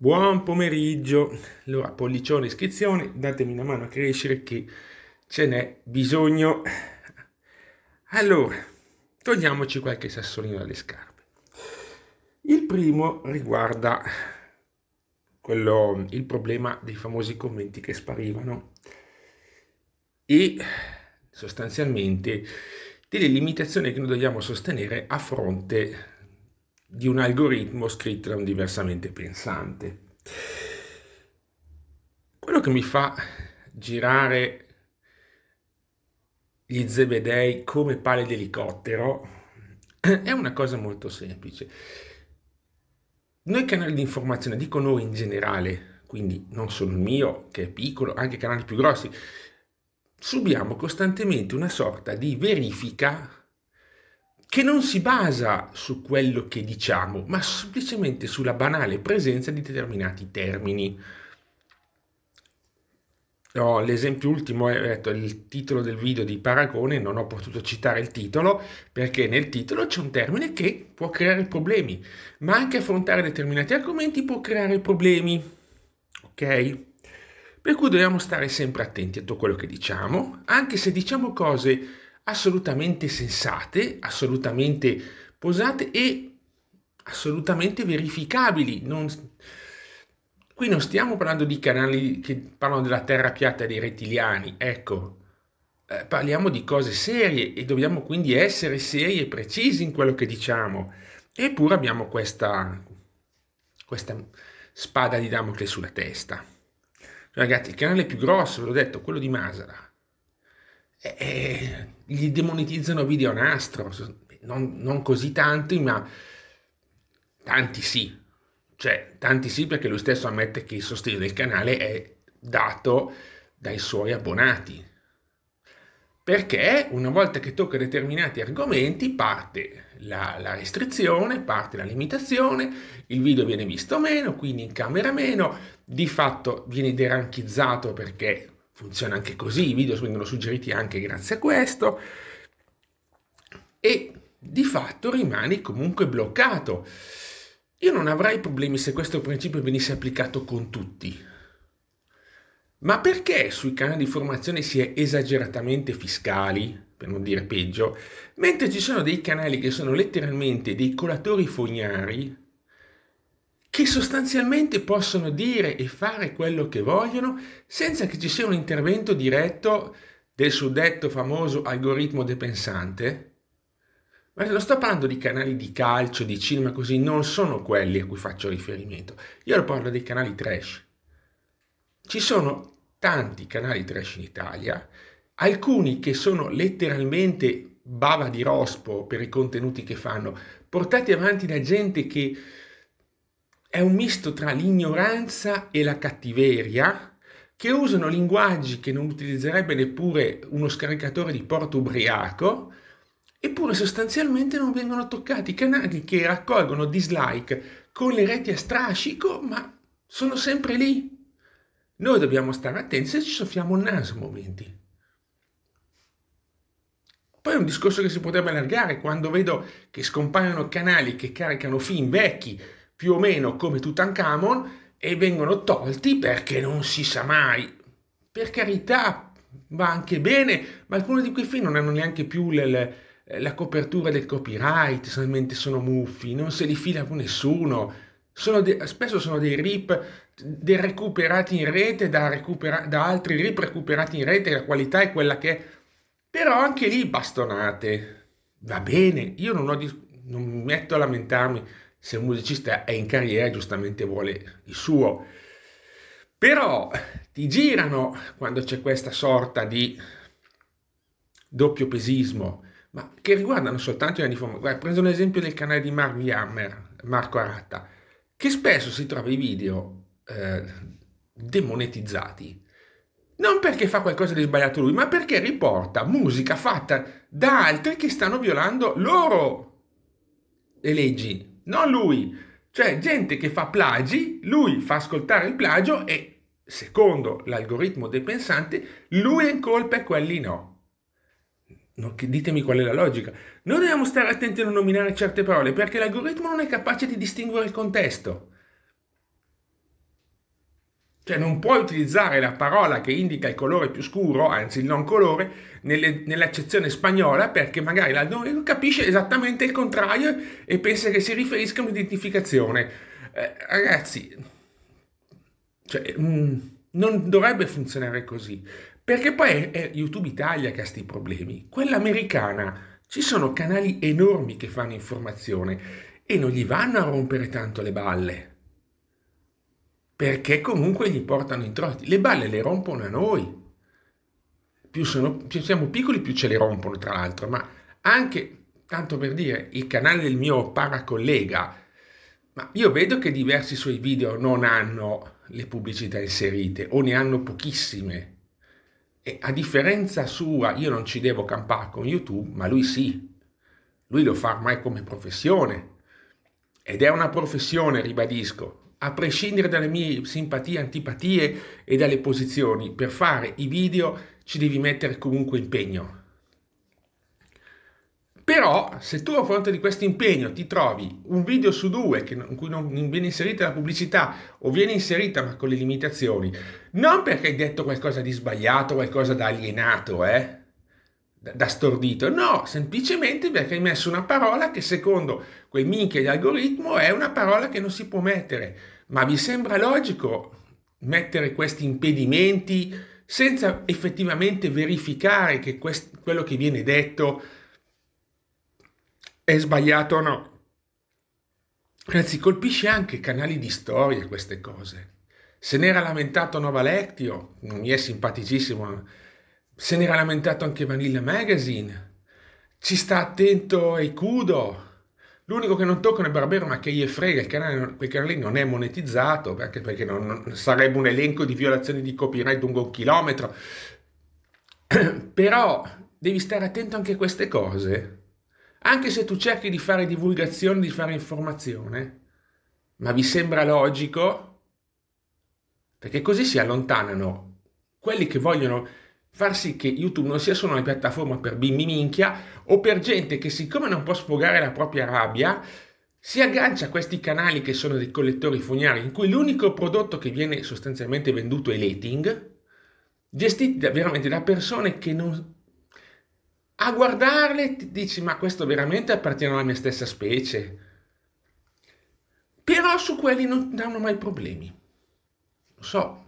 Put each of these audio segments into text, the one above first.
Buon pomeriggio. Allora, pollicione iscrizione, datemi una mano a crescere che ce n'è bisogno. Allora, togliamoci qualche sassolino dalle scarpe. Il primo riguarda quello, il problema dei famosi commenti che sparivano e sostanzialmente delle limitazioni che noi dobbiamo sostenere a fronte di un algoritmo scritto da un diversamente pensante. Quello che mi fa girare gli zebedei come pale d'elicottero è una cosa molto semplice. Noi canali di informazione, dico noi in generale, quindi non solo il mio che è piccolo, anche canali più grossi, subiamo costantemente una sorta di verifica che non si basa su quello che diciamo, ma semplicemente sulla banale presenza di determinati termini. No, l'esempio ultimo è detto, il titolo del video di Paragone, non ho potuto citare il titolo perché nel titolo c'è un termine che può creare problemi, ma anche affrontare determinati argomenti può creare problemi. Ok? Per cui dobbiamo stare sempre attenti a tutto quello che diciamo, anche se diciamo cose assolutamente sensate, assolutamente posate e assolutamente verificabili. Non... Qui non stiamo parlando di canali che parlano della terra piatta dei rettiliani, ecco, eh, parliamo di cose serie e dobbiamo quindi essere seri e precisi in quello che diciamo. Eppure abbiamo questa, questa spada di Damocle sulla testa. Ragazzi, il canale più grosso, ve l'ho detto, quello di Masala, eh, eh, gli demonetizzano video nastro, non, non così tanti, ma tanti sì. Cioè, tanti sì perché lui stesso ammette che il sostegno del canale è dato dai suoi abbonati. Perché una volta che tocca determinati argomenti parte la, la, restrizione, parte la limitazione, il video viene visto meno, quindi in camera meno, di fatto viene deranchizzato perché funziona anche così, i video vengono suggeriti anche grazie a questo e di fatto rimani comunque bloccato. Io non avrei problemi se questo principio venisse applicato con tutti. Ma perché sui canali di formazione si è esageratamente fiscali, per non dire peggio, mentre ci sono dei canali che sono letteralmente dei colatori fognari che sostanzialmente possono dire e fare quello che vogliono senza che ci sia un intervento diretto del suddetto famoso algoritmo depensante? Ma non sto parlando di canali di calcio, di cinema, così non sono quelli a cui faccio riferimento. Io parlo dei canali trash. Ci sono tanti canali trash in Italia, alcuni che sono letteralmente bava di rospo per i contenuti che fanno, portati avanti da gente che è un misto tra l'ignoranza e la cattiveria, che usano linguaggi che non utilizzerebbe neppure uno scaricatore di porto ubriaco, eppure sostanzialmente non vengono toccati canali che raccolgono dislike con le reti a strascico, ma sono sempre lì. Noi dobbiamo stare attenti se ci soffiamo il naso momenti. Poi è un discorso che si potrebbe allargare quando vedo che scompaiono canali che caricano film vecchi più o meno come Tutankhamon e vengono tolti perché non si sa mai. Per carità, va anche bene, ma alcuni di quei film non hanno neanche più le, le, la copertura del copyright, solamente sono muffi, non se li fila con nessuno. Sono de- spesso sono dei rip dei recuperati in rete, da, recupera- da altri rip recuperati in rete, la qualità è quella che... È. Però anche lì bastonate. Va bene, io non, ho dis- non mi metto a lamentarmi se un musicista è in carriera giustamente vuole il suo. Però ti girano quando c'è questa sorta di doppio pesismo, ma che riguardano soltanto gli anni forma. Guarda, preso l'esempio del canale di Mark Hammer, Marco Aratta, che spesso si trova i video eh, demonetizzati. Non perché fa qualcosa di sbagliato lui, ma perché riporta musica fatta da altri che stanno violando loro le leggi non lui. Cioè gente che fa plagi, lui fa ascoltare il plagio e secondo l'algoritmo del pensante lui è in colpa e quelli no. No, ditemi qual è la logica. Noi dobbiamo stare attenti a non nominare certe parole perché l'algoritmo non è capace di distinguere il contesto. Cioè non puoi utilizzare la parola che indica il colore più scuro, anzi il non colore, nelle, nell'accezione spagnola perché magari la non capisce esattamente il contrario e pensa che si riferisca a un'identificazione. Eh, ragazzi, cioè, mh, mm, non dovrebbe funzionare così. Perché poi è YouTube Italia che ha questi problemi. Quella americana, ci sono canali enormi che fanno informazione e non gli vanno a rompere tanto le balle perché comunque gli portano introiti. Le balle le rompono a noi. Più, sono, più siamo piccoli, più ce le rompono, tra l'altro, ma anche, tanto per dire, il canale del mio paracollega, ma io vedo che diversi suoi video non hanno le pubblicità inserite o ne hanno pochissime. E a differenza sua, io non ci devo campare con YouTube, ma lui sì. Lui lo fa ormai come professione. Ed è una professione, ribadisco, a prescindere dalle mie simpatie, antipatie e dalle posizioni, per fare i video ci devi mettere comunque impegno. Però se tu a fronte di questo impegno ti trovi un video su due che, in cui non, non viene inserita la pubblicità o viene inserita ma con le limitazioni, non perché hai detto qualcosa di sbagliato, qualcosa da alienato, eh? da stordito, no, semplicemente perché hai messo una parola che secondo quei minchia di algoritmo è una parola che non si può mettere. Ma vi sembra logico mettere questi impedimenti senza effettivamente verificare che quest- quello che viene detto è sbagliato o no? Anzi, colpisce anche i canali di storia queste cose. Se n'era lamentato Novalectio, mi è simpaticissimo se n'era lamentato anche Vanilla Magazine, ci sta attento ai Kudo. L'unico che non tocca è Barbero, ma che gli frega, il canale, quel canale non è monetizzato, anche perché non, non, sarebbe un elenco di violazioni di copyright lungo un chilometro. Però devi stare attento anche a queste cose. Anche se tu cerchi di fare divulgazione, di fare informazione, ma vi sembra logico? Perché così si allontanano quelli che vogliono far sì che YouTube non sia solo una piattaforma per bimbi minchia o per gente che siccome non può sfogare la propria rabbia, si aggancia a questi canali che sono dei collettori fognari in cui l'unico prodotto che viene sostanzialmente venduto è l'ating, gestiti da, veramente da persone che non... A guardarle ti dici ma questo veramente appartiene alla mia stessa specie. Però su quelli non danno mai problemi. Lo so,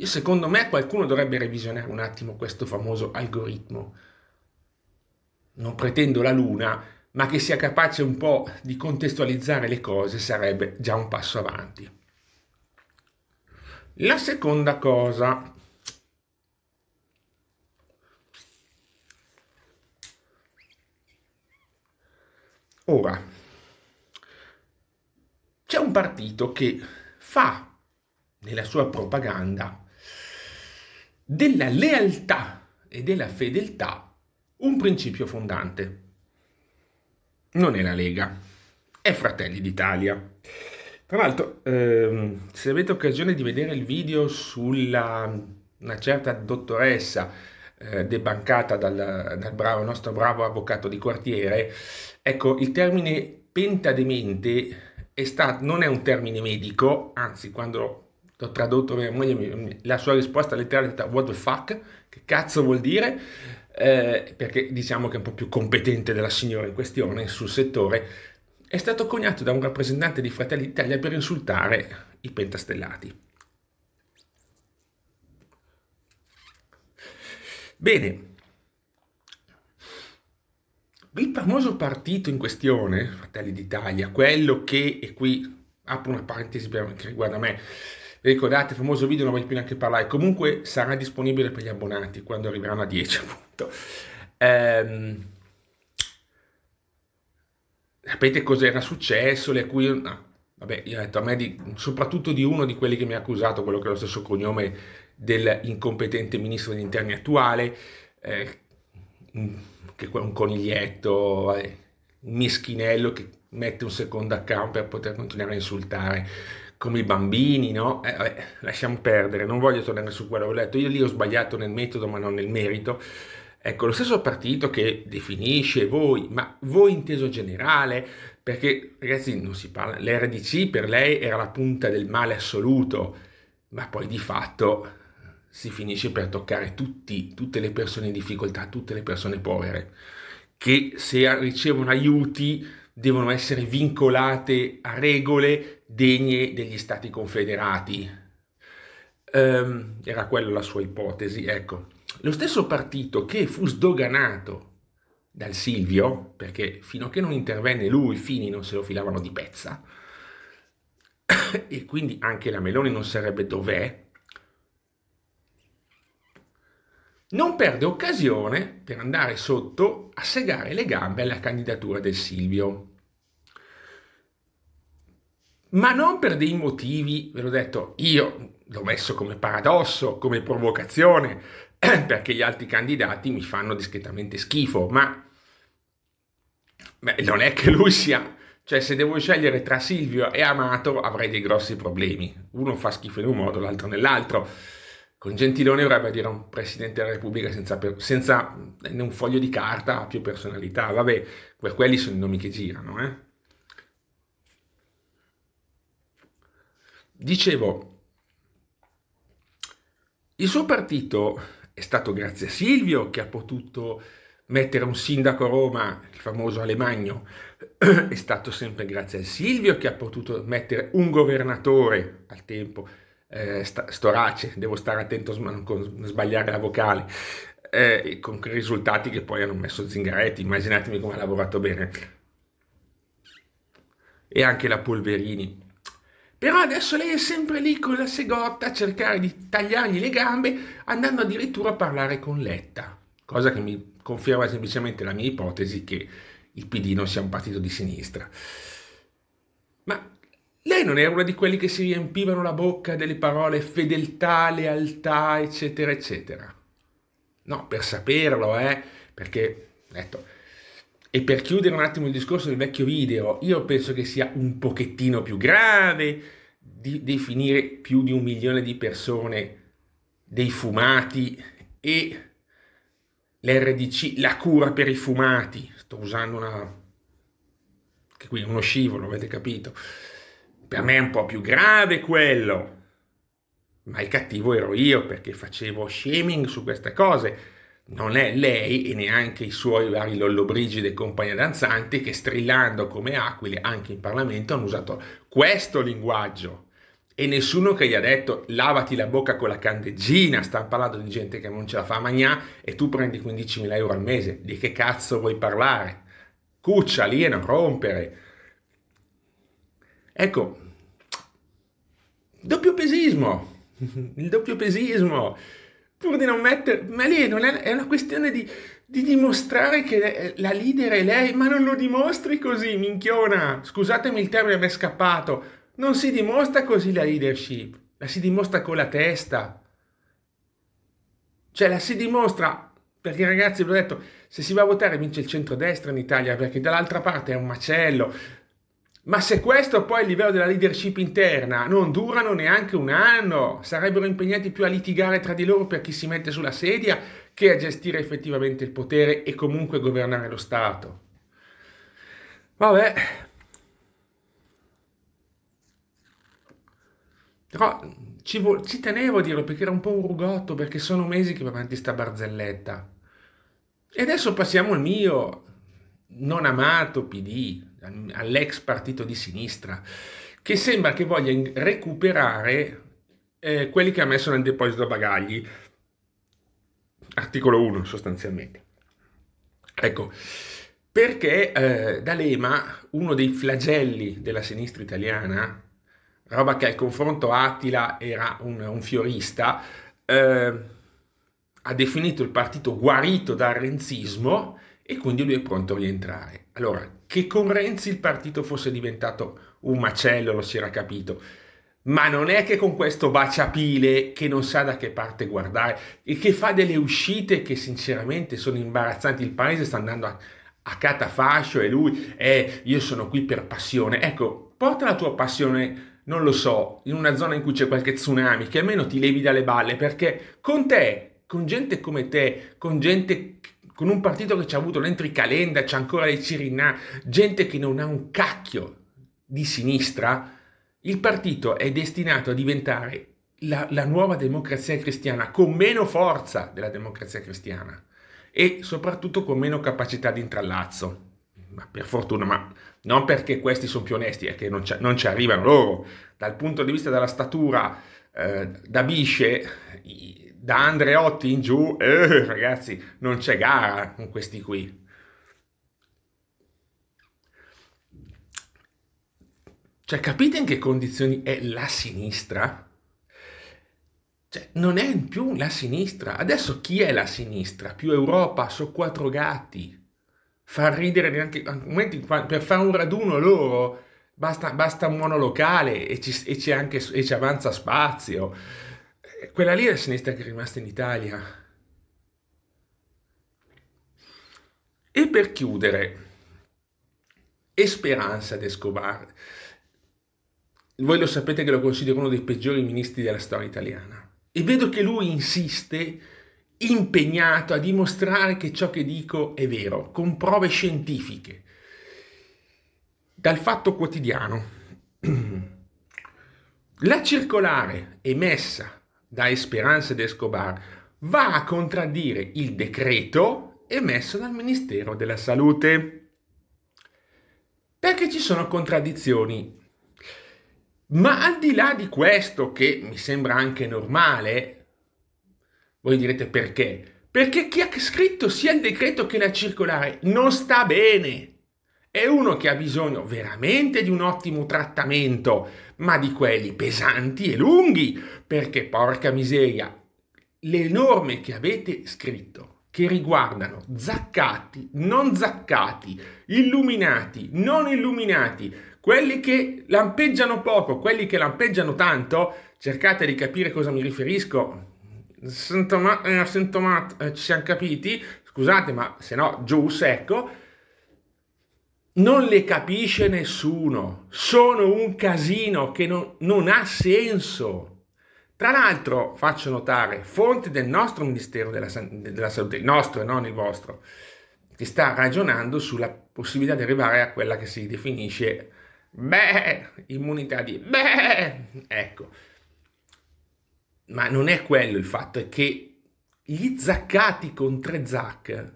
io secondo me qualcuno dovrebbe revisionare un attimo questo famoso algoritmo. Non pretendo la luna, ma che sia capace un po' di contestualizzare le cose sarebbe già un passo avanti. La seconda cosa Ora, c'è un partito che fa nella sua propaganda della lealtà e della fedeltà un principio fondante. Non è la Lega, è Fratelli d'Italia. Tra l'altro, ehm, se avete occasione di vedere il video sulla una certa dottoressa eh, debancata dal, dal bravo, nostro bravo avvocato di quartiere, ecco, il termine pentademente è stato, non è un termine medico, anzi quando l'ho tradotto mia moglie, la sua risposta letterale è stata what the fuck, che cazzo vuol dire? Eh, perché diciamo che è un po' più competente della signora in questione sul settore, è stato coniato da un rappresentante di Fratelli d'Italia per insultare i pentastellati. Bene, il famoso partito in questione, Fratelli d'Italia, quello che, e qui apro una parentesi che riguarda me, Ricordate il famoso video, non voglio più neanche parlare, comunque sarà disponibile per gli abbonati quando arriveranno a 10 appunto. Ehm, sapete cos'era successo, le cui... No, vabbè, io ho detto a me, di, soprattutto di uno di quelli che mi ha accusato, quello che ha lo stesso cognome dell'incompetente ministro degli interni attuale, eh, che è un coniglietto, eh, un meschinello che mette un secondo account per poter continuare a insultare come i bambini, no? Eh, vabbè, lasciamo perdere, non voglio tornare su quello che ho letto, io lì ho sbagliato nel metodo ma non nel merito. Ecco, lo stesso partito che definisce voi, ma voi inteso generale, perché ragazzi non si parla, l'RDC per lei era la punta del male assoluto, ma poi di fatto si finisce per toccare tutti, tutte le persone in difficoltà, tutte le persone povere, che se ricevono aiuti devono essere vincolate a regole degne degli Stati confederati. Um, era quella la sua ipotesi, ecco. Lo stesso partito che fu sdoganato dal Silvio, perché fino a che non intervenne lui, i Fini non se lo filavano di pezza, e quindi anche la Meloni non sarebbe dov'è, non perde occasione per andare sotto a segare le gambe alla candidatura del Silvio ma non per dei motivi, ve l'ho detto, io l'ho messo come paradosso, come provocazione, perché gli altri candidati mi fanno discretamente schifo, ma beh, non è che lui sia... Cioè, se devo scegliere tra Silvio e Amato avrei dei grossi problemi. Uno fa schifo in un modo, l'altro nell'altro. Con Gentiloni vorrebbe dire un presidente della Repubblica senza, per, senza eh, un foglio di carta ha più personalità. Vabbè, quelli sono i nomi che girano, eh. Dicevo, il suo partito è stato grazie a Silvio che ha potuto mettere un sindaco a Roma, il famoso Alemagno, è stato sempre grazie a Silvio che ha potuto mettere un governatore al tempo, eh, Storace, devo stare attento a non sbagliare la vocale, eh, con risultati che poi hanno messo Zingaretti, immaginatemi come ha lavorato bene. E anche la Polverini. Però adesso lei è sempre lì con la segotta a cercare di tagliargli le gambe, andando addirittura a parlare con Letta, cosa che mi conferma semplicemente la mia ipotesi che il PD non sia un partito di sinistra. Ma lei non era una di quelli che si riempivano la bocca delle parole fedeltà, lealtà, eccetera, eccetera. No, per saperlo, eh, perché, detto, ecco, e per chiudere un attimo il discorso del vecchio video, io penso che sia un pochettino più grave di definire più di un milione di persone dei fumati e l'RDC, la cura per i fumati. Sto usando una... che qui è uno scivolo, avete capito? Per me è un po' più grave quello. Ma il cattivo ero io perché facevo shaming su queste cose non è lei e neanche i suoi vari lollobrigidi e compagnia danzanti che strillando come aquile anche in Parlamento hanno usato questo linguaggio e nessuno che gli ha detto lavati la bocca con la candeggina, stanno parlando di gente che non ce la fa a mangiare e tu prendi 15.000 euro al mese, di che cazzo vuoi parlare? Cuccia lì e non rompere. Ecco, doppio pesismo, il doppio pesismo pur di non mettere, ma lì non è, è una questione di, di, dimostrare che la leader è lei, ma non lo dimostri così, minchiona. Scusatemi il termine, mi è scappato. Non si dimostra così la leadership, la si dimostra con la testa. Cioè la si dimostra, perché ragazzi, ve l'ho detto, se si va a votare vince il centrodestra in Italia, perché dall'altra parte è un macello ma se questo poi è il livello della leadership interna non durano neanche un anno, sarebbero impegnati più a litigare tra di loro per chi si mette sulla sedia che a gestire effettivamente il potere e comunque governare lo Stato. Vabbè. Però ci, vo- ci tenevo a dirlo perché era un po' un rugotto, perché sono mesi che va avanti sta barzelletta. E adesso passiamo al mio non amato PD all'ex partito di sinistra, che sembra che voglia recuperare eh, quelli che ha messo nel deposito bagagli, articolo 1 sostanzialmente. Ecco, perché eh, D'Alema, uno dei flagelli della sinistra italiana, roba che al confronto Attila era un, un fiorista, eh, ha definito il partito guarito dal renzismo e quindi lui è pronto a rientrare allora, che con Renzi il partito fosse diventato un macello, lo si era capito. Ma non è che con questo baciapile che non sa da che parte guardare e che fa delle uscite che sinceramente sono imbarazzanti, il paese sta andando a, a catafascio e lui è eh, io sono qui per passione. Ecco, porta la tua passione, non lo so, in una zona in cui c'è qualche tsunami, che almeno ti levi dalle balle perché con te, con gente come te, con gente con un partito che ci ha avuto l'entry calenda, c'è ancora le Cirinà, gente che non ha un cacchio di sinistra, il partito è destinato a diventare la, la nuova democrazia cristiana con meno forza della democrazia cristiana e soprattutto con meno capacità di intrallazzo. Ma per fortuna, ma non perché questi sono più onesti, è che non ci, non ci arrivano loro. Dal punto di vista della statura eh, da bisce, da Andreotti in giù, eh, ragazzi, non c'è gara con questi qui. Cioè, capite in che condizioni è la sinistra? Cioè, non è più la sinistra. Adesso chi è la sinistra? Più Europa, so quattro gatti. Far ridere neanche... Per fare un raduno loro basta, basta un monolocale e ci, e, ci anche, e ci avanza spazio. Eh, quella lì è la sinistra che è rimasta in Italia. E per chiudere, Esperanza de Escobar. Voi lo sapete che lo considero uno dei peggiori ministri della storia italiana. E vedo che lui insiste, impegnato a dimostrare che ciò che dico è vero, con prove scientifiche. Dal fatto quotidiano. La circolare emessa da Esperanza de Escobar va a contraddire il decreto emesso dal Ministero della Salute. Perché ci sono contraddizioni. Ma al di là di questo, che mi sembra anche normale, voi direte perché? Perché chi ha scritto sia il decreto che la circolare non sta bene è uno che ha bisogno veramente di un ottimo trattamento, ma di quelli pesanti e lunghi, perché porca miseria, le norme che avete scritto che riguardano zaccati, non zaccati, illuminati, non illuminati, quelli che lampeggiano poco, quelli che lampeggiano tanto, cercate di capire cosa mi riferisco. Sintomat, eh, sintomat eh, ci siamo capiti, scusate, ma se no giù secco non le capisce nessuno, sono un casino che non, non ha senso. Tra l'altro, faccio notare, fonte del nostro Ministero della, della Salute, il nostro e non il vostro, che sta ragionando sulla possibilità di arrivare a quella che si definisce, beh, immunità di, beh, ecco. Ma non è quello il fatto, è che gli zaccati con tre zac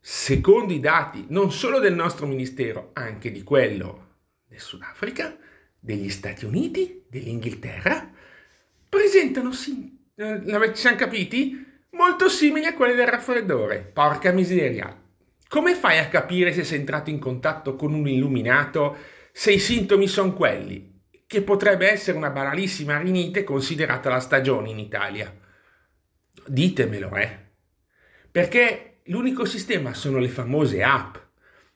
secondo i dati non solo del nostro ministero, anche di quello del Sudafrica, degli Stati Uniti, dell'Inghilterra, presentano, sintomi, eh, ci siamo capiti, molto simili a quelli del raffreddore. Porca miseria! Come fai a capire se sei entrato in contatto con un illuminato se i sintomi sono quelli? Che potrebbe essere una banalissima rinite considerata la stagione in Italia. Ditemelo, eh. Perché l'unico sistema sono le famose app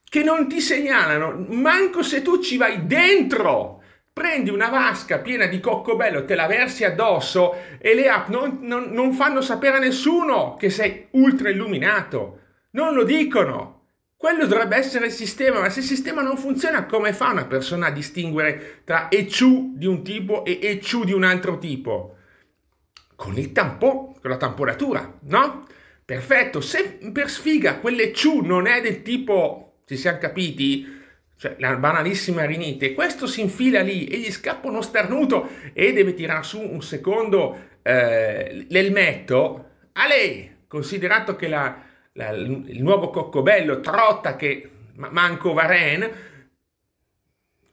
che non ti segnalano, manco se tu ci vai dentro. Prendi una vasca piena di coccobello, te la versi addosso e le app non, non, non fanno sapere a nessuno che sei ultra illuminato. Non lo dicono. Quello dovrebbe essere il sistema, ma se il sistema non funziona, come fa una persona a distinguere tra ECU di un tipo e ECU di un altro tipo? Con il tampone, con la tamponatura, no? Perfetto, se per sfiga quelle ciu non è del tipo, ci siamo capiti, cioè la banalissima rinite, questo si infila lì e gli scappa uno starnuto e deve tirare su un secondo eh, l'elmetto, a lei, considerato che la, la, il nuovo coccobello trotta che manco Varenne,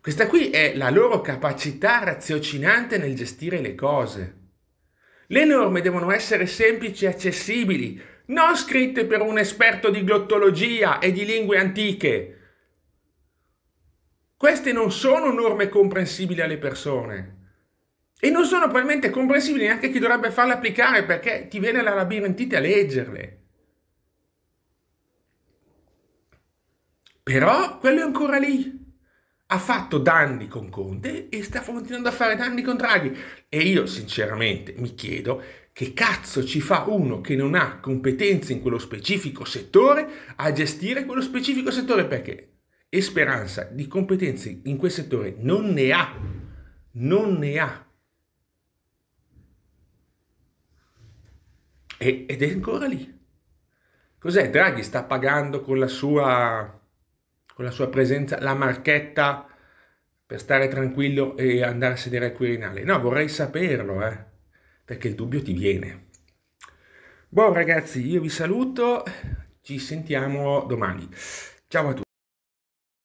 questa qui è la loro capacità raziocinante nel gestire le cose. Le norme devono essere semplici e accessibili, non scritte per un esperto di glottologia e di lingue antiche. Queste non sono norme comprensibili alle persone e non sono probabilmente comprensibili neanche a chi dovrebbe farle applicare perché ti viene la labirintite a leggerle. Però quello è ancora lì ha fatto danni con Conte e sta continuando a fare danni con Draghi. E io sinceramente mi chiedo che cazzo ci fa uno che non ha competenze in quello specifico settore a gestire quello specifico settore perché speranza di competenze in quel settore non ne ha, non ne ha. ed è ancora lì. Cos'è? Draghi sta pagando con la sua con la sua presenza, la marchetta per stare tranquillo e andare a sedere al Quirinale. No, vorrei saperlo, eh, perché il dubbio ti viene. Buon ragazzi, io vi saluto, ci sentiamo domani. Ciao a tutti.